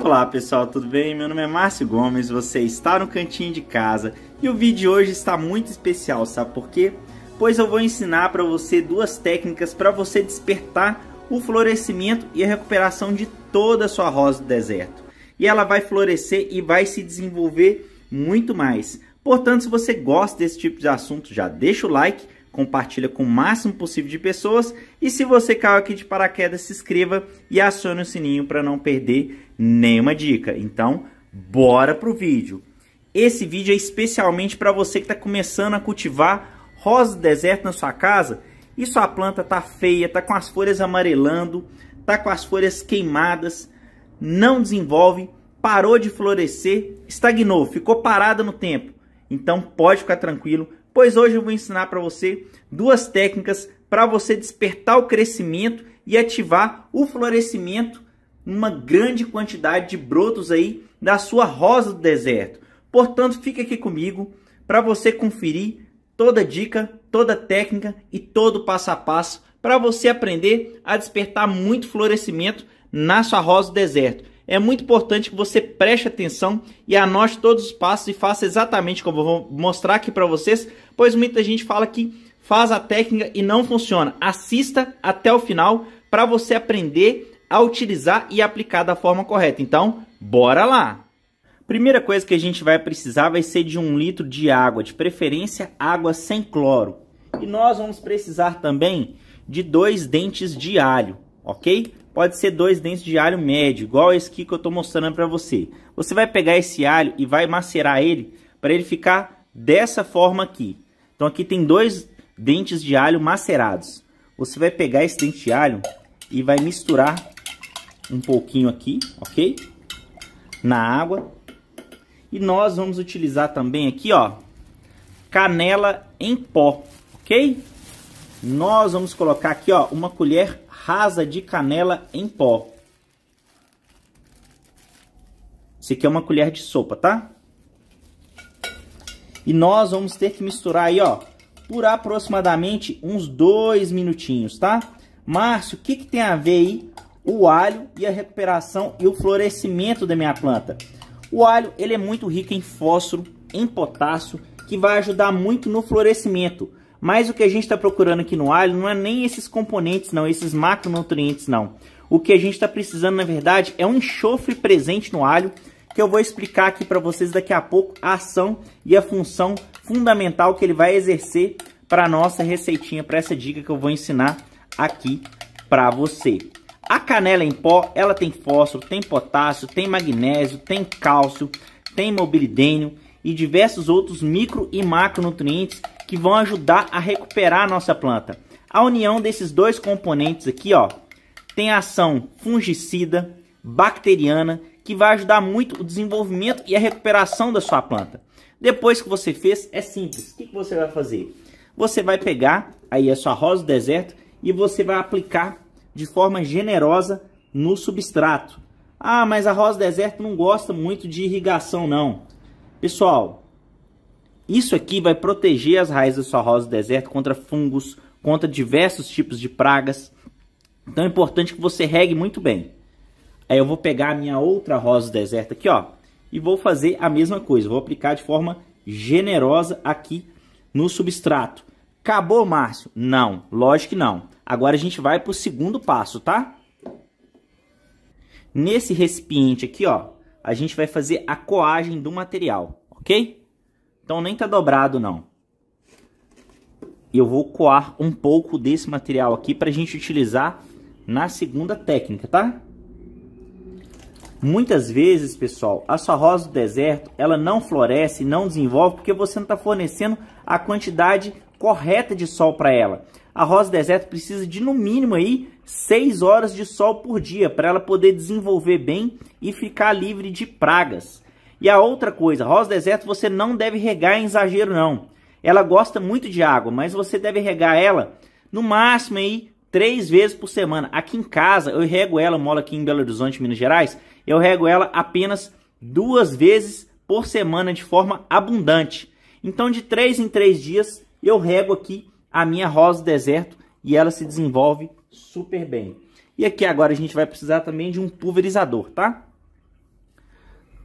Olá pessoal, tudo bem? Meu nome é Márcio Gomes, você está no Cantinho de Casa e o vídeo de hoje está muito especial, sabe por quê? Pois eu vou ensinar para você duas técnicas para você despertar o florescimento e a recuperação de toda a sua rosa do deserto. E ela vai florescer e vai se desenvolver muito mais. Portanto, se você gosta desse tipo de assunto, já deixa o like, compartilha com o máximo possível de pessoas e se você caiu aqui de paraquedas, se inscreva e acione o sininho para não perder nenhuma dica. Então, bora pro vídeo. Esse vídeo é especialmente para você que está começando a cultivar rosa do deserto na sua casa e sua planta está feia, está com as folhas amarelando, está com as folhas queimadas, não desenvolve, parou de florescer, estagnou, ficou parada no tempo. Então pode ficar tranquilo, pois hoje eu vou ensinar para você duas técnicas para você despertar o crescimento e ativar o florescimento numa grande quantidade de brotos aí da sua rosa do deserto. Portanto, fique aqui comigo para você conferir toda dica, toda técnica e todo passo a passo para você aprender a despertar muito florescimento na sua rosa do deserto é muito importante que você preste atenção e anote todos os passos e faça exatamente como eu vou mostrar aqui para vocês, pois muita gente fala que faz a técnica e não funciona. Assista até o final para você aprender a utilizar e aplicar da forma correta. Então, bora lá! Primeira coisa que a gente vai precisar vai ser de um litro de água, de preferência água sem cloro. E nós vamos precisar também de dois dentes de alho, ok? pode ser dois dentes de alho médio, igual esse aqui que eu estou mostrando para você. Você vai pegar esse alho e vai macerar ele para ele ficar dessa forma aqui. Então aqui tem dois dentes de alho macerados. Você vai pegar esse dente de alho e vai misturar um pouquinho aqui, ok? Na água. E nós vamos utilizar também aqui, ó, canela em pó, ok? Nós vamos colocar aqui, ó, uma colher rasa de canela em pó. Isso aqui é uma colher de sopa, tá? E nós vamos ter que misturar aí, ó, por aproximadamente uns dois minutinhos, tá? Márcio, o que, que tem a ver aí o alho e a recuperação e o florescimento da minha planta? O alho, ele é muito rico em fósforo, em potássio, que vai ajudar muito no florescimento. Mas o que a gente está procurando aqui no alho não é nem esses componentes não, esses macronutrientes não. O que a gente está precisando, na verdade, é um enxofre presente no alho, que eu vou explicar aqui para vocês daqui a pouco a ação e a função fundamental que ele vai exercer para a nossa receitinha, para essa dica que eu vou ensinar aqui para você. A canela em pó, ela tem fósforo, tem potássio, tem magnésio, tem cálcio, tem mobilidênio e diversos outros micro e macronutrientes que vão ajudar a recuperar a nossa planta. A união desses dois componentes aqui, ó, tem ação fungicida, bacteriana, que vai ajudar muito o desenvolvimento e a recuperação da sua planta. Depois que você fez, é simples. O que você vai fazer? Você vai pegar aí a sua rosa do deserto e você vai aplicar de forma generosa no substrato. Ah, mas a rosa do deserto não gosta muito de irrigação, não. Pessoal, isso aqui vai proteger as raízes da sua rosa do deserto contra fungos, contra diversos tipos de pragas. Então é importante que você regue muito bem. Aí eu vou pegar a minha outra rosa do deserto aqui, ó, e vou fazer a mesma coisa. Vou aplicar de forma generosa aqui no substrato. Acabou, Márcio? Não, lógico que não. Agora a gente vai para o segundo passo, tá? Nesse recipiente aqui, ó, a gente vai fazer a coagem do material, ok? Então nem tá dobrado não. Eu vou coar um pouco desse material aqui pra gente utilizar na segunda técnica, tá? Muitas vezes, pessoal, a sua rosa do deserto, ela não floresce, não desenvolve, porque você não está fornecendo a quantidade correta de sol para ela. A rosa do deserto precisa de, no mínimo, aí, 6 horas de sol por dia para ela poder desenvolver bem e ficar livre de pragas. E a outra coisa, rosa deserto você não deve regar em exagero não. Ela gosta muito de água, mas você deve regar ela no máximo aí três vezes por semana. Aqui em casa eu rego ela, eu moro aqui em Belo Horizonte, Minas Gerais, eu rego ela apenas duas vezes por semana de forma abundante. Então de três em três dias eu rego aqui a minha rosa deserto e ela se desenvolve super bem. E aqui agora a gente vai precisar também de um pulverizador, tá?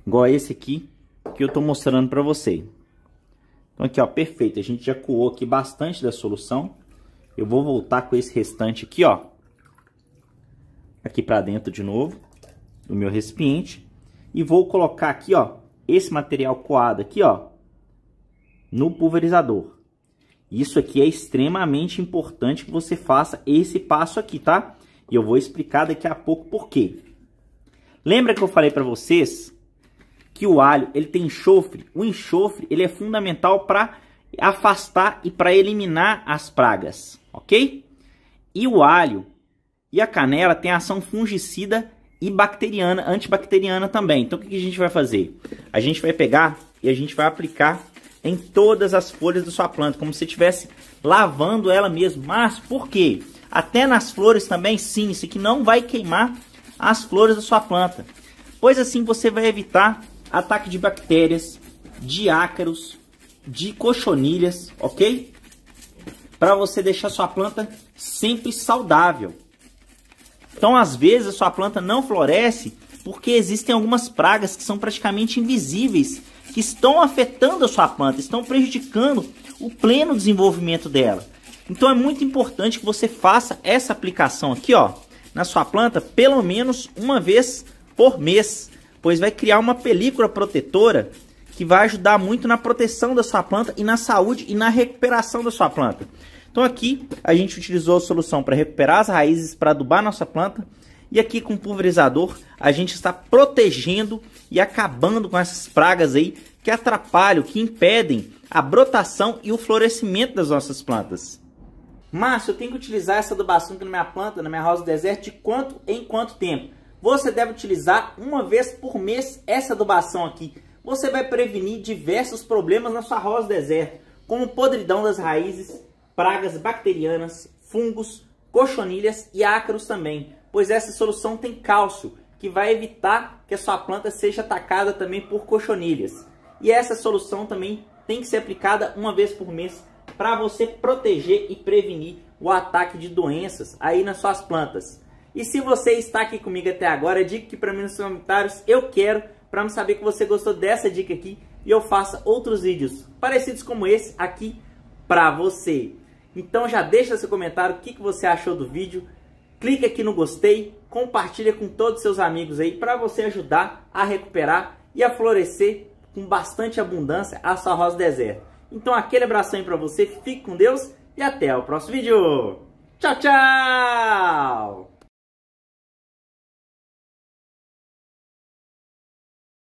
igual esse aqui que eu estou mostrando para você. Então aqui, ó, perfeito. A gente já coou aqui bastante da solução. Eu vou voltar com esse restante aqui, ó. Aqui para dentro de novo, do meu recipiente. E vou colocar aqui, ó, esse material coado aqui, ó, no pulverizador. Isso aqui é extremamente importante que você faça esse passo aqui, tá? E eu vou explicar daqui a pouco por quê. Lembra que eu falei para vocês que o alho ele tem enxofre. O enxofre ele é fundamental para afastar e para eliminar as pragas, ok? E o alho e a canela tem ação fungicida e bacteriana, antibacteriana também. Então o que a gente vai fazer? A gente vai pegar e a gente vai aplicar em todas as folhas da sua planta, como se estivesse lavando ela mesmo. Mas por quê? Até nas flores também, sim, isso aqui não vai queimar as flores da sua planta. Pois assim você vai evitar ataque de bactérias, de ácaros, de cochonilhas, ok? Para você deixar sua planta sempre saudável. Então, às vezes, a sua planta não floresce porque existem algumas pragas que são praticamente invisíveis, que estão afetando a sua planta, estão prejudicando o pleno desenvolvimento dela. Então, é muito importante que você faça essa aplicação aqui, ó, na sua planta, pelo menos uma vez por mês pois vai criar uma película protetora que vai ajudar muito na proteção da sua planta e na saúde e na recuperação da sua planta. Então aqui a gente utilizou a solução para recuperar as raízes, para adubar nossa planta. E aqui com o pulverizador a gente está protegendo e acabando com essas pragas aí que atrapalham, que impedem a brotação e o florescimento das nossas plantas. Márcio, eu tenho que utilizar essa adubação aqui na minha planta, na minha rosa desert, deserto, de quanto em quanto tempo? você deve utilizar uma vez por mês essa adubação aqui. Você vai prevenir diversos problemas na sua rosa deserta, como podridão das raízes, pragas bacterianas, fungos, cochonilhas e ácaros também, pois essa solução tem cálcio, que vai evitar que a sua planta seja atacada também por cochonilhas. E essa solução também tem que ser aplicada uma vez por mês para você proteger e prevenir o ataque de doenças aí nas suas plantas. E se você está aqui comigo até agora, diga aqui para mim nos comentários, eu quero, para me saber que você gostou dessa dica aqui e eu faça outros vídeos parecidos como esse aqui para você. Então já deixa seu comentário, o que, que você achou do vídeo, clica aqui no gostei, compartilha com todos seus amigos aí para você ajudar a recuperar e a florescer com bastante abundância a sua rosa deserta. Então aquele abração aí para você, fique com Deus e até o próximo vídeo. Tchau, tchau!